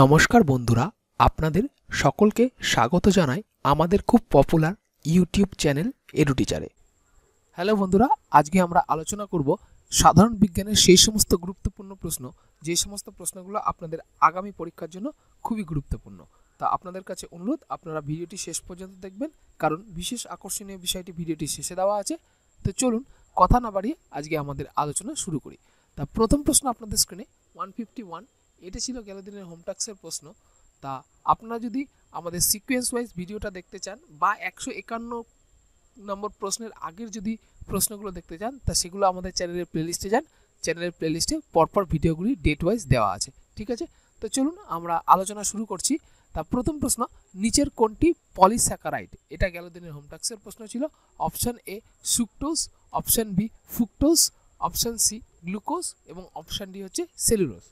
নমস্কার বন্ধুরা আপনাদের সকলকে স্বাগত জানাই আমাদের খুব পপুলার ইউটিউব চ্যানেল এডুটিচারে হ্যালো বন্ধুরা আজকে আমরা আলোচনা করব সাধারণ বিজ্ঞানের সেই সমস্ত গুরুত্বপূর্ণ প্রশ্ন যে সমস্ত প্রশ্নগুলো আপনাদের আগামী পরীক্ষার জন্য খুবই গুরুত্বপূর্ণ তা আপনাদের কাছে অনুরোধ আপনারা ভিডিওটি শেষ পর্যন্ত দেখবেন কারণ বিশেষ আকর্ষণীয় বিষয়টি ভিডিওটি শেষে দেওয়া আছে তো চলুন কথা না বাড়িয়ে আজকে আমাদের আলোচনা শুরু করি তা প্রথম প্রশ্ন আপনাদের স্ক্রিনে ওয়ান ফিফটি ওয়ান এটা ছিল গেল দিনের হোম টাক্সের প্রশ্ন তা আপনারা যদি আমাদের সিকোয়েন্স ওয়াইজ ভিডিওটা দেখতে চান বা একশো একান্ন নম্বর প্রশ্নের আগের যদি প্রশ্নগুলো দেখতে চান তা সেগুলো আমাদের চ্যানেলের প্লেলিস্টে যান চ্যানেলের প্লেলিস্টে পরপর ভিডিওগুলি ডেট ওয়াইজ দেওয়া আছে ঠিক আছে তো চলুন আমরা আলোচনা শুরু করছি তা প্রথম প্রশ্ন নিচের কোনটি পলিস্যাকারাইড এটা গেল দিনের হোমটাক্সের প্রশ্ন ছিল option A sucrose option B fructose option C glucose এবং অপশান ডি হচ্ছে সেলুলোস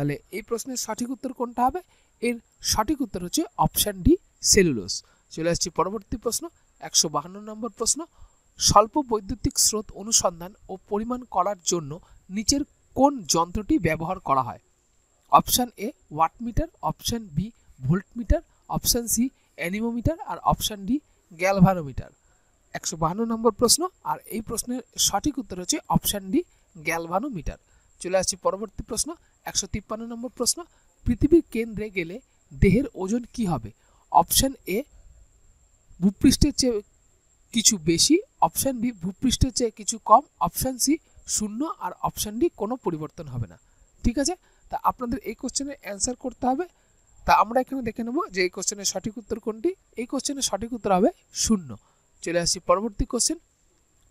তাহলে এই প্রশ্নের সঠিক উত্তর কোনটা হবে এর সঠিক উত্তর হচ্ছে অপশান ডি সেলুলোস চলে আসছি পরবর্তী প্রশ্ন একশো বাহান্ন নম্বর প্রশ্ন স্বল্প বৈদ্যুতিক স্রোত অনুসন্ধান ও পরিমাণ করার জন্য নিচের কোন যন্ত্রটি ব্যবহার করা হয় option A watt meter option B voltmeter option C anemometer আর অপশান ডি গ্যালভানোমিটার একশো বাহান্ন নম্বর প্রশ্ন আর এই প্রশ্নের সঠিক উত্তর হচ্ছে অপশান ডি গ্যালভানোমিটার চলে আসছি পরবর্তী প্রশ্ন একশো তিপ্পান্ন নম্বর প্রশ্ন পৃথিবীর কেন্দ্রে গেলে দেহের ওজন কি হবে অপশান এ ভূপৃষ্ঠের চেয়ে কিছু বেশি অপশান বি ভূপৃষ্ঠের চেয়ে কিছু কম অপশান সি শূন্য আর অপশান ডি কোনো পরিবর্তন হবে না ঠিক আছে তা আপনাদের এই কোশ্চেনের অ্যান্সার করতে হবে তা আমরা এখানে দেখে নেব যে এই কোশ্চেনের সঠিক উত্তর কোনটি এই কোশ্চেনের সঠিক উত্তর হবে শূন্য চলে আসছি পরবর্তী কোশ্চেন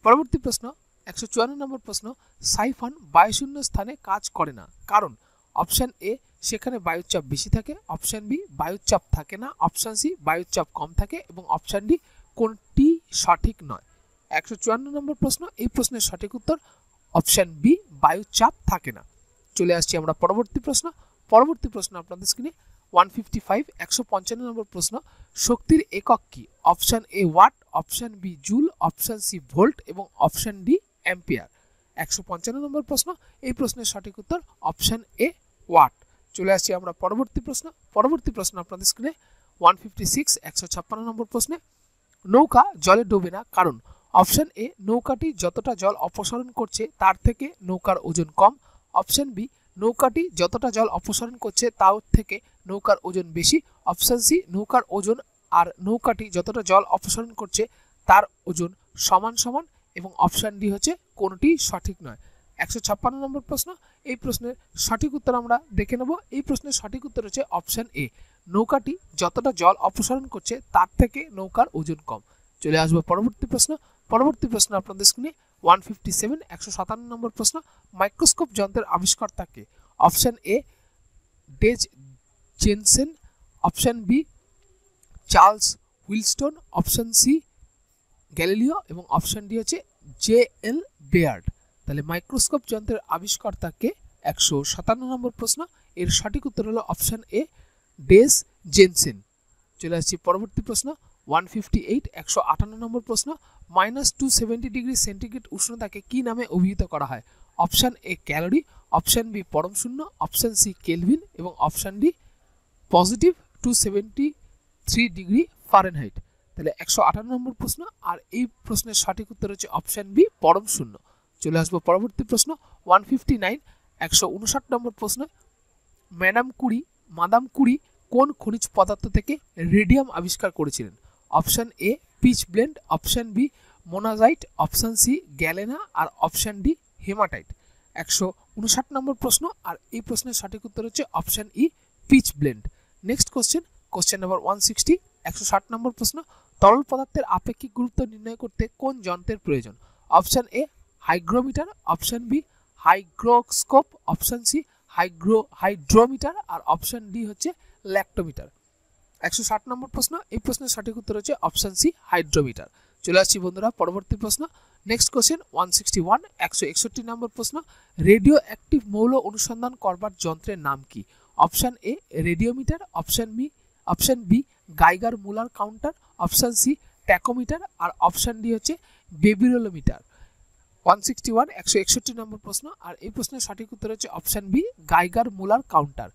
পরবর্তী প্রশ্ন একশো চুয়ান্ন নম্বর প্রশ্ন সাইফান বায়ুশূন্য স্থানে কাজ করে না কারণ অপশান এ সেখানে বায়ুর বেশি থাকে অপশান বি বায়ুর থাকে না অপশান সি বায়ুর কম থাকে এবং অপশান ডি কোনটি সঠিক নয় একশো চুয়ান্ন নম্বর প্রশ্ন এই প্রশ্নের সঠিক উত্তর অপশান বি বায়ুর থাকে না চলে আসছি আমরা পরবর্তী প্রশ্ন পরবর্তী প্রশ্ন আপনাদের স্ক্রিনে ওয়ান ফিফটি ফাইভ একশো পঞ্চান্ন নম্বর প্রশ্ন শক্তির একক কি option A watt option B joule option C volt এবং অপশান ডি অ্যাম্পিয়ার একশো পঞ্চান্ন নম্বর প্রশ্ন এই প্রশ্নের সঠিক উত্তর অপশান এ ওয়াট চলে আসছি আমরা পরবর্তী প্রশ্ন পরবর্তী প্রশ্ন আপনাদের স্ক্রিনে ওয়ান ফিফটি সিক্স একশো ছাপ্পান্ন নম্বর প্রশ্নে নৌকা জলে ডোবে না কারণ অপশান এ নৌকাটি যতটা জল অপসারণ করছে তার থেকে নৌকার ওজন কম অপশান বি নৌকাটি যতটা জল অপসারণ করছে তার থেকে নৌকার ওজন বেশি অপশান সি নৌকার ওজন আর নৌকাটি যতটা জল অপসারণ করছে তার ওজন সমান সমান এবং অপশান ডি হচ্ছে কোনটি সঠিক নয় একশো ছাপ্পান্ন নম্বর প্রশ্ন এই প্রশ্নের সঠিক উত্তর আমরা দেখে নেব এই প্রশ্নের সঠিক উত্তর হচ্ছে অপশান এ নৌকাটি যতটা জল অপসারণ করছে তার থেকে নৌকার ওজন কম চলে আসবো পরবর্তী প্রশ্ন পরবর্তী প্রশ্ন আপনাদের স্ক্রিনে ওয়ান ফিফটি সেভেন একশো সাতান্ন নম্বর প্রশ্ন মাইক্রোস্কোপ যন্ত্রের আবিষ্কর্তাকে অপশান এ ডেজ Jansen option B Charles Wheatstone option C Galileo এবং অপশান ডি হচ্ছে জে এল বেয়ার্ড তাহলে মাইক্রোস্কোপ যন্ত্রের আবিষ্কর্তাকে একশো সাতান্ন নম্বর প্রশ্ন এর সঠিক উত্তর হলো অপশান এ ডেস জেনসেন চলে আসছি পরবর্তী প্রশ্ন ওয়ান ফিফটি এইট একশো আটান্ন নম্বর প্রশ্ন minus two seventy degree centigrade উষ্ণতাকে কী নামে অভিহিত করা হয় option A calorie option B পরম শূন্য অপশান সি কেলভিন এবং option D positive two seventy three degree Fahrenheit তাহলে একশো আঠারো নম্বর প্রশ্ন আর এই প্রশ্নের সঠিক উত্তর হচ্ছে অপশান বি পরম শূন্য চলে আসবো পরবর্তী প্রশ্ন ওয়ান ফিফটি নাইন একশো উনষাট নম্বর প্রশ্ন ম্যাডাম কুড়ি মাদাম কুড়ি কোন খনিজ পদার্থ থেকে রেডিয়াম আবিষ্কার করেছিলেন option A pitchblende option B monazite option C galena আর অপশান ডি হেমাটাইট একশো উনষাট নম্বর প্রশ্ন আর এই প্রশ্নের সঠিক উত্তর হচ্ছে option E pitchblende next question question number one sixty একশো ষাট নম্বর প্রশ্ন তরল পদার্থের আপেক্ষিক গুরুত্ব নির্ণয় করতে কোন যন্ত্রের প্রয়োজন option A hygrometer option B hygroscope option C hygro hydrometer আর অপশান ডি হচ্ছে ল্যাক্টোমিটার একশো ষাট নম্বর প্রশ্ন এই প্রশ্নের সঠিক উত্তর হচ্ছে অপশান সি হাইড্রোমিটার চলে আসছি বন্ধুরা পরবর্তী প্রশ্ন next question one sixty one একশো একষট্টি নম্বর প্রশ্ন রেডিও অ্যাক্টিভ মৌল অনুসন্ধান করবার যন্ত্রের নাম কি option A radiometer option B option B Geiger Muller counter option C tachometer আর অপশান ডি হচ্ছে বেবিরোলোমিটার ওয়ান সিক্সটি ওয়ান একশো একষট্টি নম্বর প্রশ্ন আর এই প্রশ্নের সঠিক উত্তর হচ্ছে option B Geiger Muller counter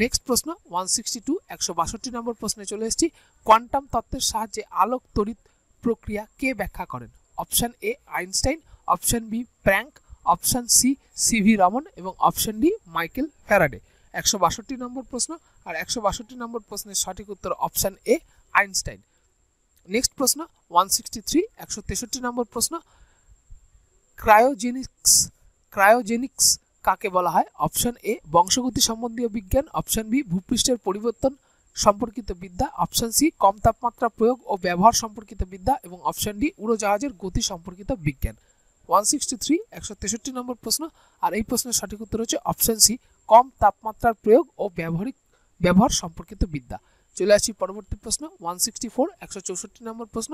next প্রশ্ন ওয়ান সিক্সটি টু একশো বাষট্টি নম্বর প্রশ্নে চলে এসেছি কোয়ান্টাম তত্ত্বের সাহায্যে আলোক তড়িৎ প্রক্রিয়া কে ব্যাখ্যা করেন option A Einstein option B Planck option C C রমন Raman option D Michael Faraday একশো বাষট্টি নম্বর প্রশ্ন আর একশো বাষট্টি নম্বর প্রশ্নের সঠিক উত্তর অপশান এ আইনস্টাইন নেক্সট প্রশ্ন ওয়ান সিক্সটি থ্রি একশো তেষট্টি নম্বর প্রশ্ন ক্রায়োজেনিক্স ক্রায়োজেনিক্স কাকে বলা হয় অপশন এ বংশগতি সম্বন্ধীয় বিজ্ঞান অপশন বি ভূপৃষ্ঠের পরিবর্তন সম্পর্কিত বিদ্যা অপশন সি কম তাপমাত্রা প্রয়োগ ও ব্যবহার সম্পর্কিত বিদ্যা এবং অপশন ডি উড়োজাহাজের গতি সম্পর্কিত বিজ্ঞান ওয়ান সিক্সটি থ্রি একশো তেষট্টি নম্বর প্রশ্ন আর এই প্রশ্নের সঠিক উত্তর হচ্ছে অপশন সি কম তাপমাত্রার প্রয়োগ ও ব্যবহারিক ব্যবহার সম্পর্কিত বিদ্যা চলে আসি পরবর্তী প্রশ্ন ওয়ান সিক্সটি ফোর একশো চৌষট্টি নম্বর প্রশ্ন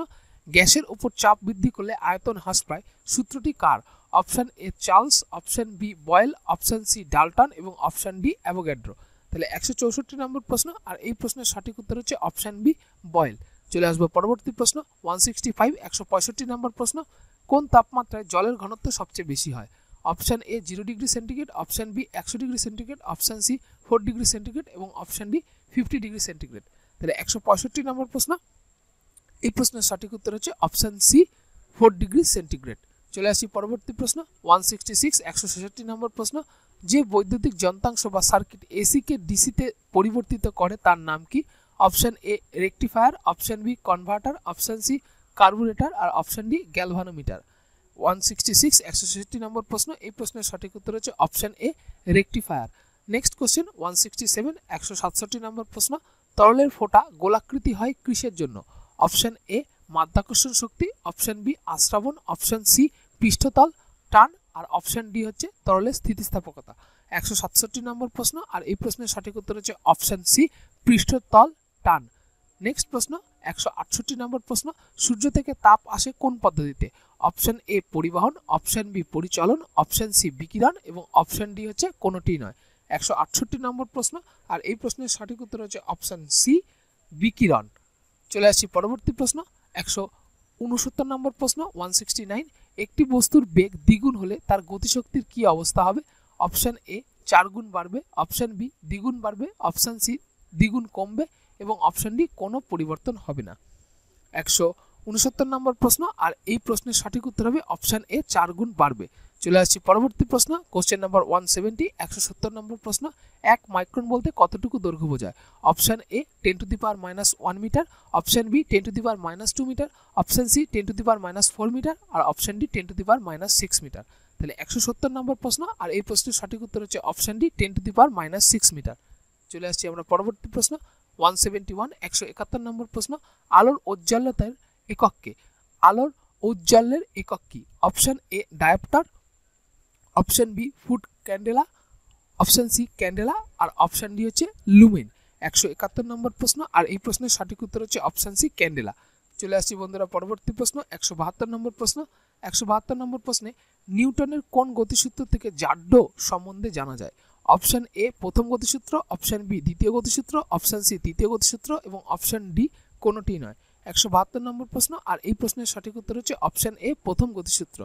গ্যাসের উপর চাপ বৃদ্ধি করলে আয়তন হ্রাস পায় সূত্রটি কার option A Charles option B Boyle option C Dalton এবং অপশান ডি অ্যাভোগ্যাড্রো তাহলে একশো চৌষট্টি নম্বর প্রশ্ন আর এই প্রশ্নের সঠিক উত্তর হচ্ছে অপশান বি বয়েল চলে আসবো পরবর্তী প্রশ্ন ওয়ান সিক্সটি ফাইভ একশো পঁয়ষট্টি নম্বর প্রশ্ন কোন তাপমাত্রায় জলের ঘনত্ব সবচেয়ে বেশি হয় option A zero degree centigrade option B একশো degree centigrade option C four degree centigrade এবং option D fifty degree centigrade তাহলে একশো পঁয়ষট্টি নম্বর প্রশ্ন এই প্রশ্নের সঠিক উত্তর হচ্ছে option C four degree centigrade চলে আসি পরবর্তী প্রশ্ন ওয়ান সিক্সটি সিক্স একশো ছেষট্টি নম্বর প্রশ্ন যে বৈদ্যুতিক যন্ত্রাংশ বা সার্কিট এসিকে ডিসিতে পরিবর্তিত করে তার নাম কি option A rectifier option B converter option C carburettor আর option D galvanometer one sixty six একশো ছেষট্টি নম্বর প্রশ্ন এই প্রশ্নের সঠিক উত্তর হচ্ছে option A rectifier next question one sixty seven একশো সাতষট্টি নম্বর প্রশ্ন তরলের ফোঁটা গোলাকৃতি হয় কৃষের জন্য অপশান এ মাধ্যাকর্ষণ শক্তি অপশান বি আশ্রাবণ অপশান সি পৃষ্ঠতল টান আর অপশান ডি হচ্ছে তরলের স্থিতিস্থাপকতা একশো সাতষট্টি নম্বর প্রশ্ন আর এই প্রশ্নের সঠিক উত্তর হচ্ছে অপশান সি পৃষ্ঠতল টান নেক্সট প্রশ্ন একশো আটষট্টি নম্বর প্রশ্ন সূর্য থেকে তাপ আসে কোন পদ্ধতিতে অপশান এ পরিবহন অপশান বি পরিচালন অপশান সি বিকিরণ এবং অপশান ডি হচ্ছে কোনোটি নয় একশো আটষট্টি নম্বর প্রশ্ন আর এই প্রশ্নের সঠিক উত্তর হচ্ছে অপশান সি বিকিরণ চলে আসছি পরবর্তী প্রশ্ন একশো উনসত্তর নম্বর প্রশ্ন ওয়ান সিক্সটি নাইন একটি বস্তুর বেগ দ্বিগুণ হলে তার গতিশক্তির কি অবস্থা হবে অপশান এ চার গুণ বাড়বে অপশান বি দ্বিগুণ বাড়বে অপশান সি দ্বিগুণ কমবে এবং অপশান ডি কোনো পরিবর্তন হবে না একশো উনসত্তর নম্বর প্রশ্ন আর এই প্রশ্নের সঠিক উত্তর হবে অপশান এ চার গুণ বাড়বে চলে আসছি পরবর্তী প্রশ্ন কোশ্চেন নাম্বার ওয়ান সেভেন্টি একশো সত্তর নম্বর প্রশ্ন এক মাইক্রন বলতে কতটুকু দৈর্ঘ্য বোঝায় option A ten to the power minus one metre option B ten to the power minus two metre option C ten to the power minus four metre আর option D ten to the power minus six metre তাহলে একশো সত্তর নম্বর প্রশ্ন আর এই প্রশ্নের সঠিক উত্তর হচ্ছে option D ten to the power minus six metre চলে আসছি আমরা পরবর্তী প্রশ্ন ওয়ান সেভেন্টি ওয়ান একশো একাত্তর নম্বর প্রশ্ন আলোর উজ্জ্বলতার একককে আলোর উজ্জ্বলের একক কি option A dioptre option B foot candela option C candela আর অপশান ডি হচ্ছে লুমেন একশো একাত্তর নম্বর প্রশ্ন আর এই প্রশ্নের সঠিক উত্তর হচ্ছে অপশান সি ক্যান্ডেলা চলে আসছি বন্ধুরা পরবর্তী প্রশ্ন একশো বাহাত্তর নম্বর প্রশ্ন একশো বাহাত্তর নম্বর প্রশ্নে নিউটনের কোন গতিসূত্র থেকে জাড্য সম্বন্ধে জানা যায় অপশান এ প্রথম গতিসূত্র অপশান বি দ্বিতীয় গতিসূত্র অপশান সি তৃতীয় গতিসূত্র এবং অপশান ডি কোনোটি নয় একশো বাহাত্তর নম্বর প্রশ্ন আর এই প্রশ্নের সঠিক উত্তর হচ্ছে অপশান এ প্রথম গতিসূত্র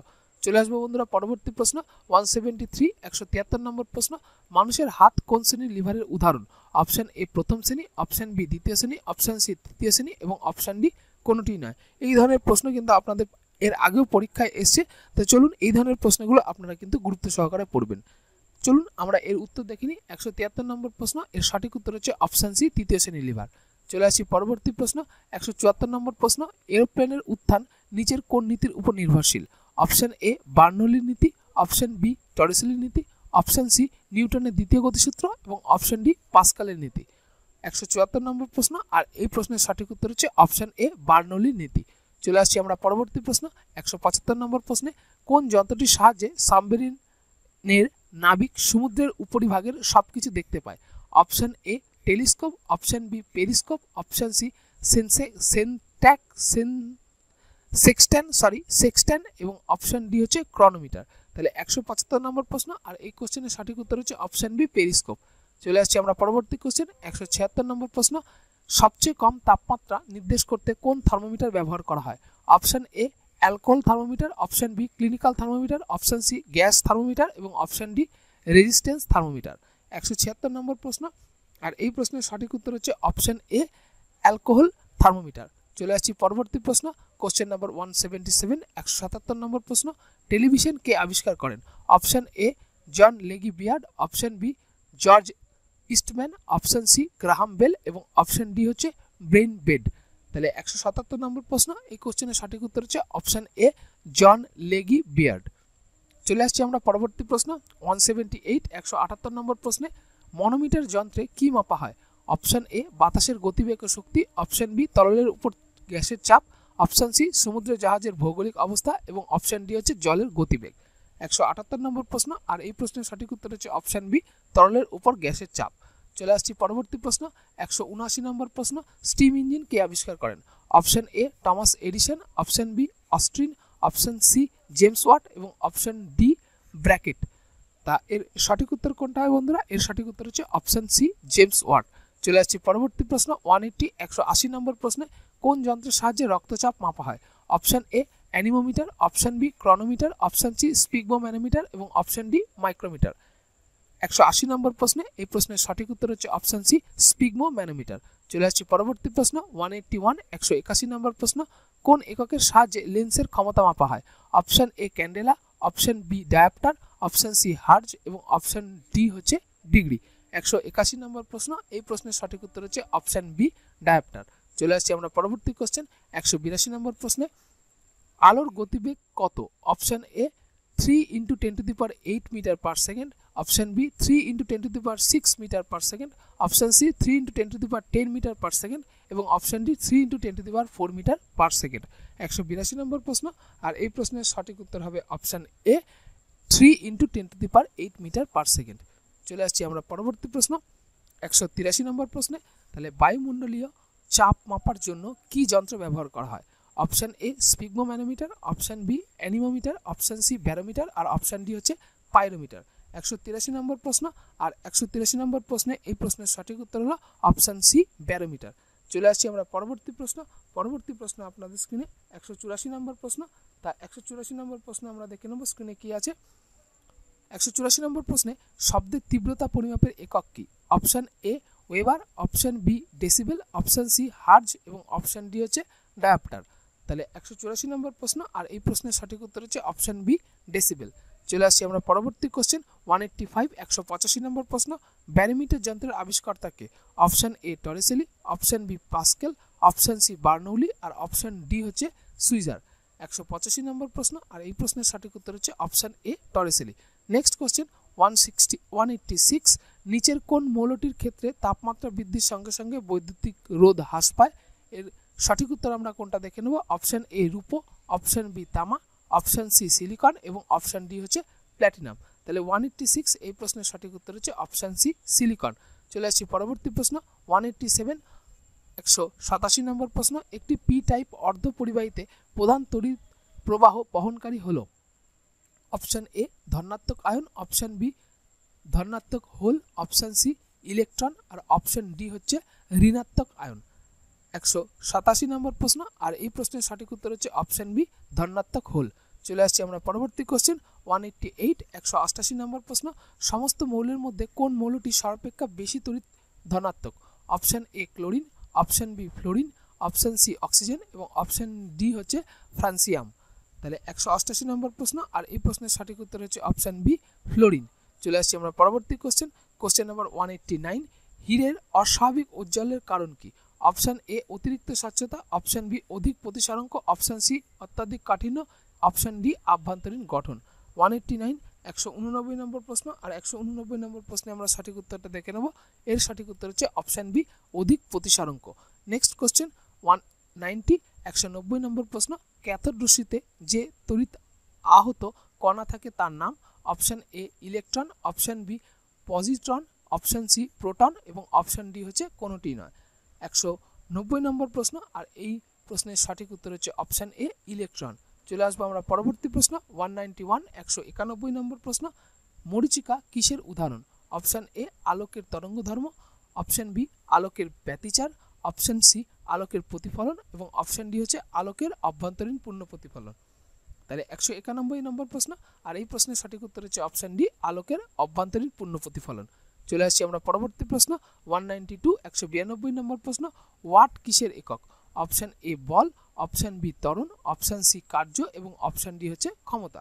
চলে আসবো বন্ধুরা পরবর্তী প্রশ্ন ওয়ান সেভেন্টি থ্রি একশো তিয়াত্তর নম্বর প্রশ্ন মানুষের হাত কোন শ্রেণীর লিভারের উদাহরণ অপশান এ প্রথম শ্রেণী অপশান বি দ্বিতীয় শ্রেণী অপশান সি তৃতীয় শ্রেণী এবং অপশান ডি কোনোটি নয় এই ধরনের প্রশ্ন কিন্তু আপনাদের এর আগেও পরীক্ষায় এসছে তো চলুন এই ধরনের প্রশ্নগুলো আপনারা কিন্তু গুরুত্ব সহকারে পড়বেন চলুন আমরা এর উত্তর দেখিনি একশো তিয়াত্তর নম্বর প্রশ্ন এর সঠিক উত্তর হচ্ছে অপশান সি তৃতীয় শ্রেণী লিভার চলে আসি পরবর্তী প্রশ্ন একশো চুয়াত্তর নম্বর প্রশ্ন এরোপ্লেনের উত্থান নিচের কোন নীতির উপর নির্ভরশীল অপশান এ বার্নলির নীতি অপশান বি টরেসলির নীতি অপশান সি নিউটনের দ্বিতীয় গতিসূত্র এবং অপশান ডি পাসকালের নীতি একশো চুয়াত্তর নম্বর প্রশ্ন আর এই প্রশ্নের সঠিক উত্তর হচ্ছে অপশান এ বার্নলির নীতি চলে আসছি আমরা পরবর্তী প্রশ্ন একশো পঁচাত্তর নম্বর প্রশ্নে কোন যন্ত্রটির সাহায্যে সাবমেরিনের নাবিক সমুদ্রের উপরিভাগের সব কিছু দেখতে পায় option A telescope option B periscope option C সেন্সে সেন্ট্যাক সেন সেক্সট্যান সরি সেক্সট্যান এবং অপশন ডি হচ্ছে ক্রনোমিটার তাহলে একশো পঁচাত্তর নম্বর প্রশ্ন আর এই কোশ্চেনের সঠিক উত্তর হচ্ছে অপশান বি পেরিস্কোপ চলে আসছি আমরা পরবর্তী কোশ্চেন একশো ছিয়াত্তর নম্বর প্রশ্ন সবচেয়ে কম তাপমাত্রা নির্দেশ করতে কোন থার্মোমিটার ব্যবহার করা হয় option A alcohol thermometer option B clinical thermometer option C gas thermometer এবং অপশন ডি রেজিস্ট্যান্স থার্মোমিটার একশো ছিয়াত্তর নম্বর প্রশ্ন আর এই প্রশ্নের সঠিক উত্তর হচ্ছে অপশন এ অ্যালকোহল থার্মোমিটার চলে আসছি পরবর্তী প্রশ্ন question number one seventy seven একশো সাতাত্তর নম্বর প্রশ্ন টেলিভিশন কে আবিষ্কার করেন option A John Logie Baird option B George Eastman option C Graham Bell এবং অপশান ডি হচ্ছে ব্রেন বেড তাহলে একশো সাতাত্তর নম্বর প্রশ্ন এই কোশ্চেনের সঠিক উত্তর হচ্ছে option A John Logie beard চলে আসছি আমরা পরবর্তী প্রশ্ন ওয়ান সেভেন্টি এইট একশো আটাত্তর নম্বর প্রশ্নে মনোমিটার যন্ত্রে কি মাপা হয় অপশান এ বাতাসের গতিবেগ শক্তি অপশান বি তরলের উপর গ্যাসের চাপ অপশান সি সমুদ্র জাহাজের ভৌগোলিক অবস্থা এবং অপশান ডি হচ্ছে জলের গতিবেগ একশো আটাত্তর নম্বর প্রশ্ন আর এই প্রশ্নের সঠিক উত্তর হচ্ছে অপশান বি তরলের উপর গ্যাসের চাপ চলে আসছি পরবর্তী প্রশ্ন একশো উনআশি নম্বর প্রশ্ন স্টিম ইঞ্জিন কে আবিষ্কার করেন option A Thomas Edison option B অস্ট্রিন অপশান সি জেমস ওয়াট এবং অপশান ডি ব্র্যাকেট তা এর সঠিক উত্তর কোনটা হয় বন্ধুরা এর সঠিক উত্তর হচ্ছে অপশান সি জেমস ওয়াট চলে আসছি পরবর্তী প্রশ্ন ওয়ান এইটটি একশো আশি নম্বর প্রশ্নে কোন যন্ত্রের সাহায্যে রক্তচাপ মাপা হয় option A anemometer option B chronometer option C manometer এবং অপশান ডি মাইক্রোমিটার একশো আশি নম্বর প্রশ্নে এই প্রশ্নের সঠিক উত্তর হচ্ছে অপশান সি স্পিগমো ম্যানোমিটার চলে আসছি পরবর্তী প্রশ্ন ওয়ান এইটটি ওয়ান একশো একাশি নম্বর প্রশ্ন কোন এককের সাহায্যে লেন্সের ক্ষমতা মাপা হয় option A candela option B dioptre option C hertz এবং অপশান ডি হচ্ছে ডিগ্রি একশো একাশি নম্বর প্রশ্ন এই প্রশ্নের সঠিক উত্তর হচ্ছে অপশান বি ডায়াপ্টার চলে আসছি আমরা পরবর্তী কোশ্চেন একশো বিরাশি নম্বর প্রশ্নে আলোর গতিবেগ কত option A three into ten to the power eight metre per second option B three into ten to the power six metre per second option C three into ten to the power ten metre per second এবং option D three into ten to the power four metre per second একশো বিরাশি নম্বর প্রশ্ন আর এই প্রশ্নের সঠিক উত্তর হবে option A three into ten to the power eight metre per second চলে আসছি আমরা পরবর্তী প্রশ্ন একশো তিরাশি নম্বর প্রশ্নে তাহলে বায়ুমণ্ডলীয় চাপ মাপার জন্য কি যন্ত্র ব্যবহার করা হয় option A sphygmomanometer option B anemometer option C barometer আর অপশান ডি হচ্ছে পাইরোমিটার একশো তিরাশি নম্বর প্রশ্ন আর একশো তিরাশি নম্বর প্রশ্নে এই প্রশ্নের সঠিক উত্তর হলো অপশান সি ব্যারোমিটার চলে আসছি আমরা পরবর্তী প্রশ্ন পরবর্তী প্রশ্ন আপনাদের স্ক্রিনে একশো চুরাশি নম্বর প্রশ্ন তা একশো চুরাশি নম্বর প্রশ্ন আমরা দেখে নেব স্ক্রিনে কী আছে একশো চুরাশি নম্বর প্রশ্নে শব্দের তীব্রতা পরিমাপের একক কী option A weber option B decibel option C hertz এবং অপশান ডি হচ্ছে ডায়াপ্টার তাহলে একশো চুরাশি নম্বর প্রশ্ন আর এই প্রশ্নের সঠিক উত্তর হচ্ছে অপশান বি ডেসিবেল চলে আসছি আমরা পরবর্তী কোশ্চেন ওয়ান এইট্টি ফাইভ একশো পঁচাশি নম্বর প্রশ্ন ব্যারিমিটার যন্ত্রের আবিষ্কর্তাকে option A Torricelli option B Pascal option C Bernoulli আর অপশান ডি হচ্ছে সুইজার একশো পঁচাশি নম্বর প্রশ্ন আর এই প্রশ্নের সঠিক উত্তর হচ্ছে option A Torricelli next question one sixty one eighty six নিচের কোন মৌলটির ক্ষেত্রে তাপমাত্রা বৃদ্ধির সঙ্গে সঙ্গে বৈদ্যুতিক রোধ হ্রাস পায় এর সঠিক উত্তর আমরা কোনটা দেখে নেব অপশান এ রূপো অপশন বি তামা অপশন সি সিলিকন এবং অপশান ডি হচ্ছে প্ল্যাটিনাম তাহলে ওয়ান এইট্টি সিক্স এই প্রশ্নের সঠিক উত্তর হচ্ছে অপশন সি সিলিকন চলে আসছি পরবর্তী প্রশ্ন ওয়ান এইট্টি সেভেন একশো সাতাশি নম্বর প্রশ্ন একটি পি টাইপ অর্ধ অর্ধপরিবাহীতে প্রধান তড়িৎ প্রবাহ বহনকারী হলো অপশান এ ধনাত্মক আয়ন অপশান বি ধনাত্মক হোল অপশান সি ইলেকট্রন আর অপশান ডি হচ্ছে ঋণাত্মক আয়ন একশো সাতাশি নম্বর প্রশ্ন আর এই প্রশ্নের সঠিক উত্তর হচ্ছে অপশান বি ধনাত্মক হোল চলে আসছি আমরা পরবর্তী কোশ্চেন ওয়ান এইটটি এইট একশো অষ্টাশি নম্বর প্রশ্ন সমস্ত মৌলের মধ্যে কোন মৌলটি সর্বাপেক্ষা বেশি তড়িৎ ধনাত্মক option A chlorine option B fluorine option C oxygen এবং অপশান ডি হচ্ছে ফ্রান্সিয়াম তাহলে একশো অষ্টাশি নম্বর প্রশ্ন আর এই প্রশ্নের সঠিক উত্তর হচ্ছে অপশান বি ফ্লোরিন চলে আসছি আমরা পরবর্তী question question number one eighty nine হীরের অস্বাভাবিক উজ্জ্বলের কারণ কি অপশান এ অতিরিক্ত স্বচ্ছতা অপশান বি অধিক প্রতিসারঙ্ক অপশান সি অত্যাধিক কাঠিন্য অপশান ডি আভ্যন্তরীণ গঠন ওয়ান এইট্টি নাইন একশো উননব্বই নম্বর প্রশ্ন আর একশো উননব্বই নম্বর প্রশ্নে আমরা সঠিক উত্তরটা দেখে নেব এর সঠিক উত্তর হচ্ছে অপশান বি অধিক প্রতিসারঙ্ক নেক্সট কোশ্চেন ওয়ান নাইনটি একশো নব্বই নম্বর প্রশ্ন ক্যাথোড রশ্মিতে যে তড়িৎ আহত কণা থাকে তার নাম option A electron option B positron option C proton এবং অপশন ডি হচ্ছে কোনোটি নয় একশো নব্বই নম্বর প্রশ্ন আর এই প্রশ্নের সঠিক উত্তর হচ্ছে অপশান এ ইলেকট্রন চলে আসবো আমরা পরবর্তী প্রশ্ন ওয়ান নাইনটি ওয়ান একশো একানব্বই নম্বর প্রশ্ন মরিচিকা কিসের উদাহরণ অপশন এ আলোকের তরঙ্গ ধর্ম অপশান বি আলোকের ব্যতিচার অপশন সি আলোকের প্রতিফলন এবং অপশান ডি হচ্ছে আলোকের অভ্যন্তরীণ পূর্ণ প্রতিফলন তাহলে একশো একানব্বই নম্বর প্রশ্ন আর এই প্রশ্নের সঠিক উত্তর হচ্ছে অপশান ডি আলোকের অভ্যন্তরীণ পূর্ণ প্রতিফলন চলে আসছি আমরা পরবর্তী প্রশ্ন ওয়ান নাইনটি টু একশো বিরানব্বই নম্বর প্রশ্ন ওয়াট কিসের একক অপশান এ বল অপশান বি তরুণ অপশান সি কার্য এবং অপশান ডি হচ্ছে ক্ষমতা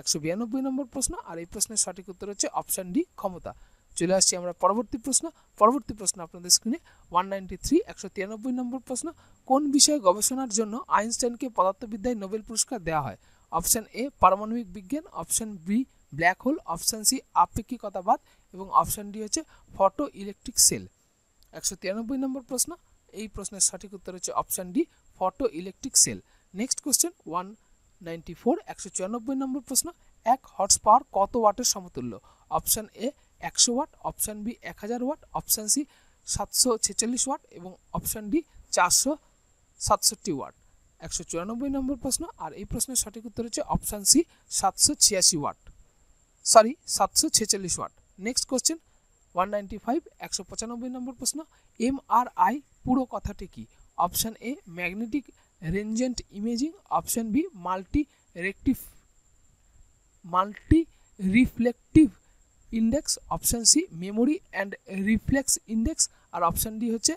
একশো বিরানব্বই নম্বর প্রশ্ন আর এই প্রশ্নের সঠিক উত্তর হচ্ছে অপশান ডি ক্ষমতা চলে আসছি আমরা পরবর্তী প্রশ্ন পরবর্তী প্রশ্ন আপনাদের স্ক্রিনে ওয়ান নাইনটি থ্রি একশো তিরানব্বই নম্বর প্রশ্ন কোন বিষয়ে গবেষণার জন্য আইনস্টাইনকে পদার্থবিদ্যায় নোবেল পুরস্কার দেওয়া হয় অপশান এ পারমাণবিক বিজ্ঞান option B black hole option C আপেক্ষিকতাবাদ এবং অপশান ডি হচ্ছে ফটো ইলেকট্রিক সেল একশো তিরানব্বই নম্বর প্রশ্ন এই প্রশ্নের সঠিক উত্তর হচ্ছে option D photoelectric cell next question one ninety four একশো চুরানব্বই নম্বর প্রশ্ন এক হর্স পাওয়ার কত ওয়াটের সমতুল্য অপশান এ একশো ওয়াট অপশান বি এক হাজার ওয়াট অপশান সি সাতশো ছেচল্লিশ ওয়াট এবং অপশান ডি চারশো সাতষট্টি ওয়াট একশো চুরানব্বই নম্বর প্রশ্ন আর এই প্রশ্নের সঠিক উত্তর হচ্ছে অপশান সি সাতশো ছিয়াশি ওয়াট সরি সাতশো ছেচল্লিশ watt next question one ninety five একশো পঁচানব্বই নম্বর প্রশ্ন এম আর আই পুরো কথাটি কি option A magnetic resonance imaging option B multi refractive multi reflective index option C memory and reflex index আর অপশন ডি হচ্ছে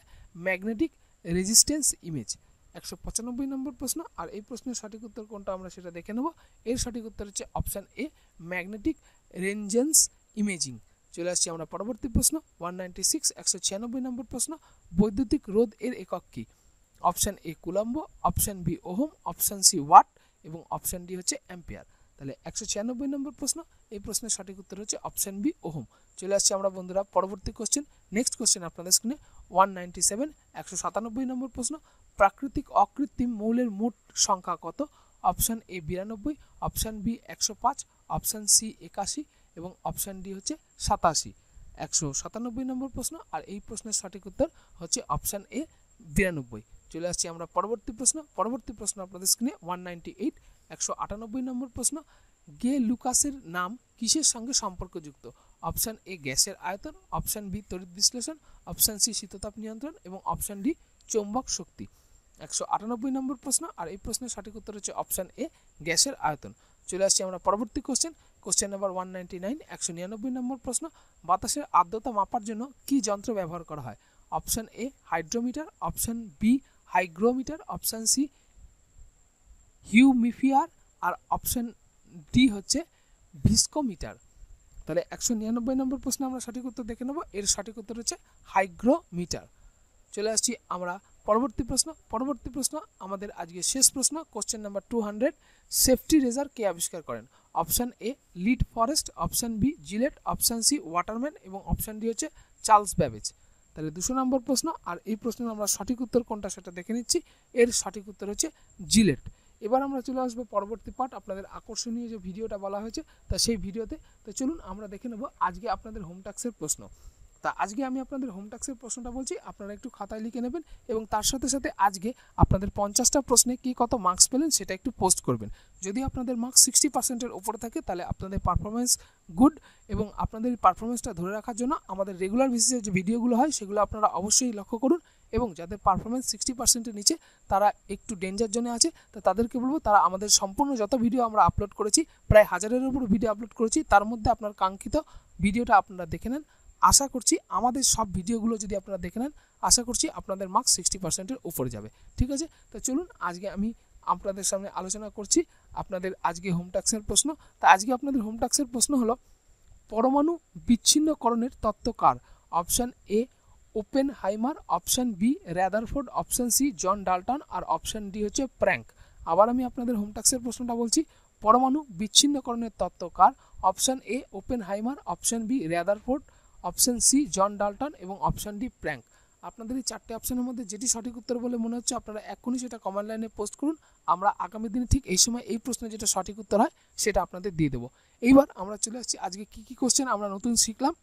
ম্যাগনেটিক রেজিসটেন্স ইমেজ 195 নম্বর প্রশ্ন আর এই প্রশ্নের সঠিক উত্তর কোনটা আমরা সেটা দেখে নেব এর সঠিক উত্তর হচ্ছে option A magnetic resonance imaging চলে আসি আমরা পরবর্তী প্রশ্ন 196 196 নম্বর প্রশ্ন বৈদ্যুতিক রোধ এর একক কি option A coulomb option B ohm option C watt এবং অপশন ডি হচ্ছে एंपিয়ার তাহলে 196 নম্বর প্রশ্ন এই প্রশ্নের সঠিক উত্তর হচ্ছে অপশান বি ওহম চলে আসছি আমরা বন্ধুরা পরবর্তী কোশ্চেন নেক্সট কোশ্চেন আপনাদের স্ক্রিনে ওয়ান নাইনটি সেভেন একশো সাতানব্বই নম্বর প্রশ্ন প্রাকৃতিক অকৃত্রিম মৌলের মোট সংখ্যা কত অপশান এ বিরানব্বই অপশান বি একশো পাঁচ অপশান সি একাশি এবং অপশান ডি হচ্ছে সাতাশি একশো সাতানব্বই নম্বর প্রশ্ন আর এই প্রশ্নের সঠিক উত্তর হচ্ছে অপশান এ বিরানব্বই চলে আসছি আমরা পরবর্তী প্রশ্ন পরবর্তী প্রশ্ন আপনাদের স্ক্রিনে ওয়ান নাইনটি এইট একশো আটানব্বই নম্বর প্রশ্ন গে লুকাসের নাম কিসের সঙ্গে সম্পর্কযুক্ত অপশান এ গ্যাসের আয়তন অপশান বি তড়িৎ বিশ্লেষণ অপশান সি শীততাপ নিয়ন্ত্রণ এবং অপশান ডি চৌম্বক শক্তি একশো আটানব্বই নম্বর প্রশ্ন আর এই প্রশ্নের সঠিক উত্তর হচ্ছে অপশান এ গ্যাসের আয়তন চলে আসছি আমরা পরবর্তী question question number one ninety nine একশো নিরানব্বই নম্বর প্রশ্ন বাতাসের আর্দ্রতা মাপার জন্য কি যন্ত্র ব্যবহার করা হয় option A hydrometer option B hygrometer option C humidifier আর অপশান ডি হচ্ছে ভিস্কোমিটার তাহলে একশো নিরানব্বই নম্বর প্রশ্ন আমরা সঠিক উত্তর দেখে নেব এর সঠিক উত্তর হচ্ছে হাইগ্রোমিটার চলে আসছি আমরা পরবর্তী প্রশ্ন পরবর্তী প্রশ্ন আমাদের আজকে শেষ প্রশ্ন question number two hundred safety razor কে আবিষ্কার করেন option A lead forest option B Gillette option C Waterman এবং অপশান ডি হচ্ছে চার্লস ব্যাবেজ তাহলে দুশো নম্বর প্রশ্ন আর এই প্রশ্নের আমরা সঠিক উত্তর কোনটা সেটা দেখে নিচ্ছি এর সঠিক উত্তর হচ্ছে জিলেট এবার আমরা চলে আসবো পরবর্তী পার্ট আপনাদের আকর্ষণীয় যে ভিডিওটা বলা হয়েছে তা সেই ভিডিওতে তো চলুন আমরা দেখে নেব আজকে আপনাদের হোম ট্যাক্সের প্রশ্ন তা আজকে আমি আপনাদের হোম ট্যাক্সের প্রশ্নটা বলছি আপনারা একটু খাতায় লিখে নেবেন এবং তার সাথে সাথে আজকে আপনাদের পঞ্চাশটা প্রশ্নে কী কত মার্কস পেলেন সেটা একটু পোস্ট করবেন যদি আপনাদের মার্কস সিক্সটি পার্সেন্টের ওপরে থাকে তাহলে আপনাদের পারফরমেন্স গুড এবং আপনাদের পারফরমেন্সটা ধরে রাখার জন্য আমাদের রেগুলার বেসিসের যে ভিডিওগুলো হয় সেগুলো আপনারা অবশ্যই লক্ষ্য করুন এবং যাদের পারফরমেন্স সিক্সটি পার্সেন্টের নিচে তারা একটু ডেঞ্জার জোনে আছে তা তাদেরকে বলবো তারা আমাদের সম্পূর্ণ যত ভিডিও আমরা আপলোড করেছি প্রায় হাজারের উপর ভিডিও আপলোড করেছি তার মধ্যে আপনার কাঙ্ক্ষিত ভিডিওটা আপনারা দেখে নেন আশা করছি আমাদের সব ভিডিওগুলো যদি আপনারা দেখে নেন আশা করছি আপনাদের মার্কস সিক্সটি পার্সেন্টের উপরে যাবে ঠিক আছে তো চলুন আজকে আমি আপনাদের সামনে আলোচনা করছি আপনাদের আজকে হোম ট্যাক্সের প্রশ্ন তা আজকে আপনাদের হোম ট্যাক্সের প্রশ্ন হলো পরমাণু বিচ্ছিন্নকরণের তত্ত্ব কার option A Oppenheimer option B Rutherford option C John Dalton আর অপশান ডি হচ্ছে প্র্যাঙ্ক আবার আমি আপনাদের হোমটাক্সের প্রশ্নটা বলছি পরমাণু বিচ্ছিন্নকরণের তত্ত্বকার option A Oppenheimer option B Rutherford option C John Dalton এবং অপশান ডি প্র্যাঙ্ক আপনাদের এই চারটে অপশানের মধ্যে যেটি সঠিক উত্তর বলে মনে হচ্ছে আপনারা এখনই সেটা কমেন্ট লাইনে পোস্ট করুন আমরা আগামী দিনে ঠিক এই সময় এই প্রশ্নে যেটা সঠিক উত্তর হয় সেটা আপনাদের দিয়ে দেবো এইবার আমরা চলে আসছি আজকে কি কি কোশ্চেন আমরা নতুন শিখলাম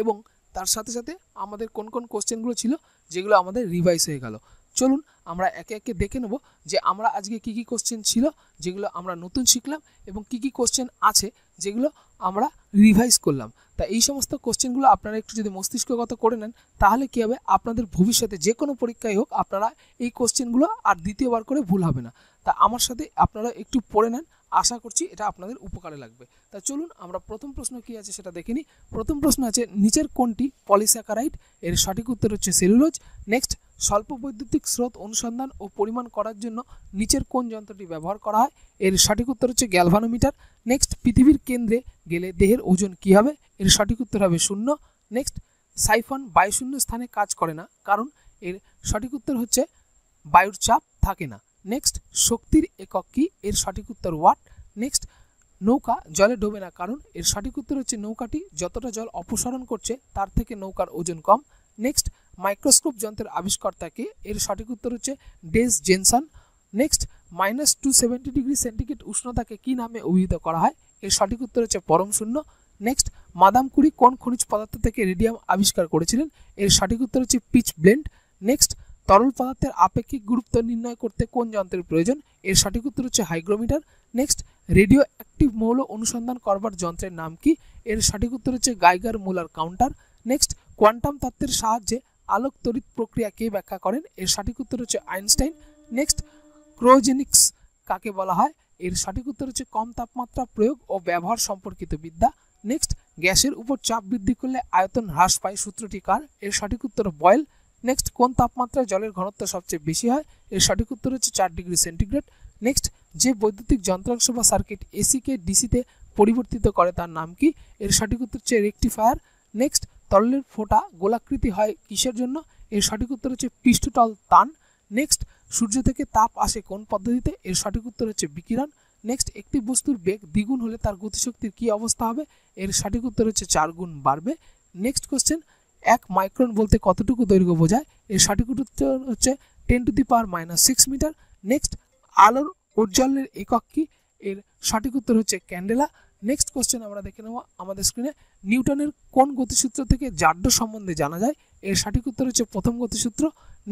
এবং তার সাথে সাথে আমাদের কোন কোন কোশ্চেনগুলো ছিল যেগুলো আমাদের রিভাইজ হয়ে গেল চলুন আমরা একে একে দেখে নেব যে আমরা আজকে কি কি কোশ্চেন ছিল যেগুলো আমরা নতুন শিখলাম এবং কি কি কোশ্চেন আছে যেগুলো আমরা রিভাইজ করলাম তা এই সমস্ত কোশ্চেনগুলো আপনারা একটু যদি মস্তিষ্কগত করে নেন তাহলে কী হবে আপনাদের ভবিষ্যতে যে কোনো পরীক্ষায় হোক আপনারা এই কোশ্চেনগুলো আর দ্বিতীয়বার করে ভুল হবে না তা আমার সাথে আপনারা একটু পড়ে নেন আশা করছি এটা আপনাদের উপকারে লাগবে তা চলুন আমরা প্রথম প্রশ্ন কি আছে সেটা দেখে নিই প্রথম প্রশ্ন আছে নিচের কোনটি পলিস্যাকারাইড এর সঠিক উত্তর হচ্ছে সেলুলোজ নেক্সট স্বল্প বৈদ্যুতিক স্রোত অনুসন্ধান ও পরিমাণ করার জন্য নিচের কোন যন্ত্রটি ব্যবহার করা হয় এর সঠিক উত্তর হচ্ছে গ্যালভানোমিটার নেক্সট পৃথিবীর কেন্দ্রে গেলে দেহের ওজন কি হবে এর সঠিক উত্তর হবে শূন্য নেক্সট সাইফন বায়ুশূন্য স্থানে কাজ করে না কারণ এর সঠিক উত্তর হচ্ছে বায়ুর চাপ থাকে না নেক্সট শক্তির একক কি এর সঠিক উত্তর ওয়াট নেক্সট নৌকা জলে ডোবে না কারণ এর সঠিক উত্তর হচ্ছে নৌকাটি যতটা জল অপসারণ করছে তার থেকে নৌকার ওজন কম নেক্সট মাইক্রোস্কোপ যন্ত্রের আবিষ্কর্তাকে এর সঠিক উত্তর হচ্ছে ডেস জেনসন next minus two seventy degree centigrade উষ্ণতাকে কি নামে অভিহিত করা হয় এর সঠিক উত্তর হচ্ছে পরম শূন্য নেক্সট মাদাম কুড়ি কোন খনিজ পদার্থ থেকে রেডিয়াম আবিষ্কার করেছিলেন এর সঠিক উত্তর হচ্ছে পিচ ব্লেন্ড নেক্সট তরল পদার্থের আপেক্ষিক গুরুত্ব নির্ণয় করতে কোন যন্ত্রের প্রয়োজন এর সঠিক উত্তর হচ্ছে হাইগ্রোমিটার নেক্সট রেডিও অ্যাক্টিভ মৌল অনুসন্ধান করবার যন্ত্রের নাম কি এর সঠিক উত্তর হচ্ছে Geiger Muller counter next quantum তত্ত্বের সাহায্যে আলোক তড়িৎ প্রক্রিয়া কে ব্যাখ্যা করেন এর সঠিক উত্তর হচ্ছে আইনস্টাইন নেক্সট ক্রোজেনিক্স কাকে বলা হয় এর সঠিক উত্তর হচ্ছে কম তাপমাত্রা প্রয়োগ ও ব্যবহার সম্পর্কিত বিদ্যা নেক্সট গ্যাসের উপর চাপ বৃদ্ধি করলে আয়তন হ্রাস পায় সূত্রটি কার এর সঠিক উত্তর বয়েল নেক্সট কোন তাপমাত্রায় জলের ঘনত্ব সবচেয়ে বেশি হয় এর সঠিক উত্তর হচ্ছে চার ডিগ্রি সেন্টিগ্রেড নেক্সট যে বৈদ্যুতিক যন্ত্রাংশ বা সার্কিট এসিকে ডিসিতে পরিবর্তিত করে তার নাম কি এর সঠিক উত্তর হচ্ছে রেক্টিফায়ার নেক্সট তরলের ফোঁটা গোলাকৃতি হয় কিসের জন্য এর সঠিক উত্তর হচ্ছে পৃষ্ঠতল তান নেক্সট সূর্য থেকে তাপ আসে কোন পদ্ধতিতে এর সঠিক উত্তর হচ্ছে বিকিরণ নেক্সট একটি বস্তুর বেগ দ্বিগুণ হলে তার গতিশক্তির কি অবস্থা হবে এর সঠিক উত্তর হচ্ছে চার গুণ বাড়বে নেক্সট কোশ্চেন এক মাইক্রন বলতে কতটুকু দৈর্ঘ্য বোঝায় এর সঠিক উত্তর হচ্ছে ten to the power minus six metre next আলোর উজ্জ্বলের একক কি এর সঠিক উত্তর হচ্ছে ক্যান্ডেলা নেক্সট কোয়েশ্চেন আমরা দেখে নেব আমাদের স্ক্রিনে নিউটনের কোন গতিসূত্র থেকে জাড্য সম্বন্ধে জানা যায় এর সঠিক উত্তর হচ্ছে প্রথম গতিসূত্র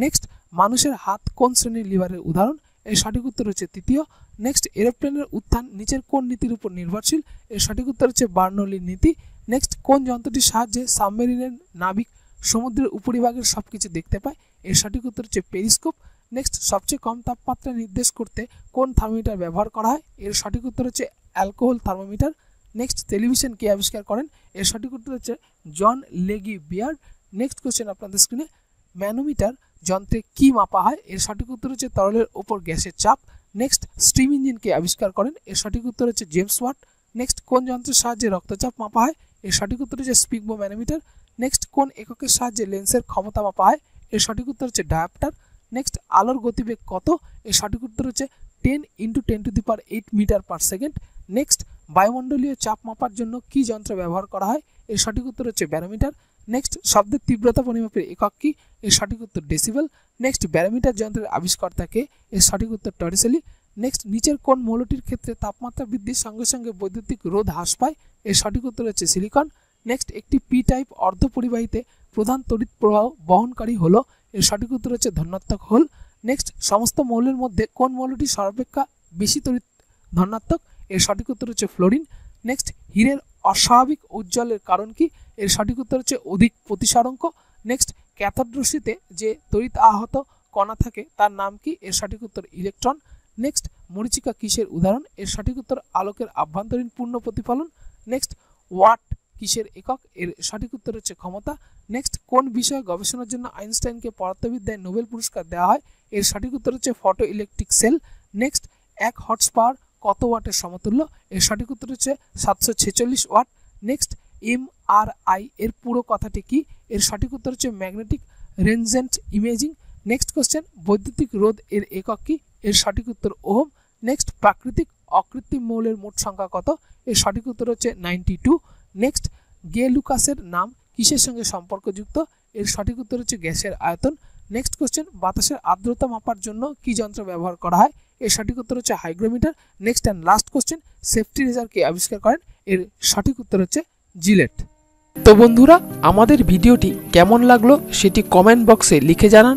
নেক্সট মানুষের হাত কোন শ্রেণীর লিভারের উদাহরণ এর সঠিক উত্তর হচ্ছে তৃতীয় নেক্সট এরোপ্লেনের উত্থান নিচের কোন নীতির উপর নির্ভরশীল এর সঠিক উত্তর হচ্ছে বার্নলির নীতি নেক্সট কোন যন্ত্রটির সাহায্যে সাবমেরিনের নাবিক সমুদ্রের উপরিভাগের সব কিছু দেখতে পায় এর সঠিক উত্তর হচ্ছে পেরিস্কোপ নেক্সট সবচেয়ে কম তাপমাত্রা নির্দেশ করতে কোন থার্মোমিটার ব্যবহার করা হয় এর সঠিক উত্তর হচ্ছে অ্যালকোহল থার্মোমিটার নেক্সট টেলিভিশন কে আবিষ্কার করেন এর সঠিক উত্তর হচ্ছে জন লেগি বিয়ার নেক্সট কোয়েশ্চেন আপনাদের স্ক্রিনে ম্যানোমিটার যন্ত্রে কি মাপা হয় এর সঠিক উত্তর হচ্ছে তরলের ওপর গ্যাসের চাপ নেক্সট স্টিম ইঞ্জিনকে আবিষ্কার করেন এর সঠিক উত্তর হচ্ছে জেমস ওয়াট নেক্সট কোন যন্ত্রের সাহায্যে রক্তচাপ মাপা হয় এর সঠিক উত্তর হচ্ছে স্পিকবো ম্যানোমিটার নেক্সট কোন এককের সাহায্যে লেন্সের ক্ষমতা মাপা হয় এর সঠিক উত্তর হচ্ছে ডায়াপ্টার নেক্সট আলোর গতিবেগ কত এর সঠিক উত্তর হচ্ছে ten into ten to the power eight metre per second next বায়ুমণ্ডলীয় চাপ মাপার জন্য কি যন্ত্র ব্যবহার করা হয় এর সঠিক উত্তর হচ্ছে ব্যারোমিটার নেক্সট শব্দের তীব্রতা পরিমাপের একক কি এর সঠিক উত্তর ডেসিবেল নেক্সট ব্যারোমিটার যন্ত্রের আবিষ্কর্তাকে এর সঠিক উত্তর টরিসেলি নেক্সট নিচের কোন মৌলটির ক্ষেত্রে তাপমাত্রা বৃদ্ধির সঙ্গে সঙ্গে বৈদ্যুতিক রোধ হ্রাস পায় এর সঠিক উত্তর হচ্ছে সিলিকন নেক্সট একটি পি টাইপ অর্ধপরিবাহীতে প্রধান তড়িৎ প্রবাহ বহনকারী হলো এর সঠিক উত্তর হচ্ছে ধনাত্মক হোল নেক্সট সমস্ত মৌলের মধ্যে কোন মৌলটি সর্বাপেক্ষা বেশি তড়িৎ ধন্যাত্মক এর সঠিক উত্তর হচ্ছে ফ্লোরিন নেক্সট হীরের অস্বাভাবিক উজ্জ্বলের কারণ কি এর সঠিক উত্তর হচ্ছে অধিক প্রতিসারঙ্ক নেক্সট ক্যাথড রশ্মিতে যে তড়িৎ আহত কণা থাকে তার নাম কি এর সঠিক উত্তর ইলেকট্রন নেক্সট মরিচিকা কিসের উদাহরণ এর সঠিক উত্তর আলোকের আভ্যন্তরীণ পূর্ণ প্রতিফলন নেক্সট ওয়াট কিসের একক এর সঠিক উত্তর হচ্ছে ক্ষমতা নেক্সট কোন বিষয়ে গবেষণার জন্য আইনস্টাইনকে পদার্থবিদ্যায় নোবেল পুরস্কার দেওয়া হয় এর সঠিক উত্তর হচ্ছে ফটো ইলেকট্রিক সেল নেক্সট এক হটস পাওয়ার কত ওয়াটের সমতুল্য এর সঠিক উত্তর হচ্ছে সাতশো ছেচল্লিশ watt next M R I এর পুরো কথাটি কি এর সঠিক উত্তর হচ্ছে magnetic resonance imaging next question বৈদ্যুতিক রোধ এর একক কি এর সঠিক উত্তর ওহম নেক্সট প্রাকৃতিক অকৃত্রিম মৌলের মোট সংখ্যা কত এর সঠিক উত্তর হচ্ছে নাইনটি টু নেক্সট গে লুকাসের নাম কিসের সঙ্গে সম্পর্কযুক্ত এর সঠিক উত্তর হচ্ছে গ্যাসের আয়তন নেক্সট কোশ্চেন বাতাসের আর্দ্রতা মাপার জন্য কি যন্ত্র ব্যবহার করা হয় এর সঠিক উত্তর হচ্ছে hygrometer next and last question safety razor কে আবিষ্কার করেন এর সঠিক উত্তর হচ্ছে জিলেট তো বন্ধুরা আমাদের ভিডিওটি কেমন লাগলো সেটি কমেন্ট বক্সে লিখে জানান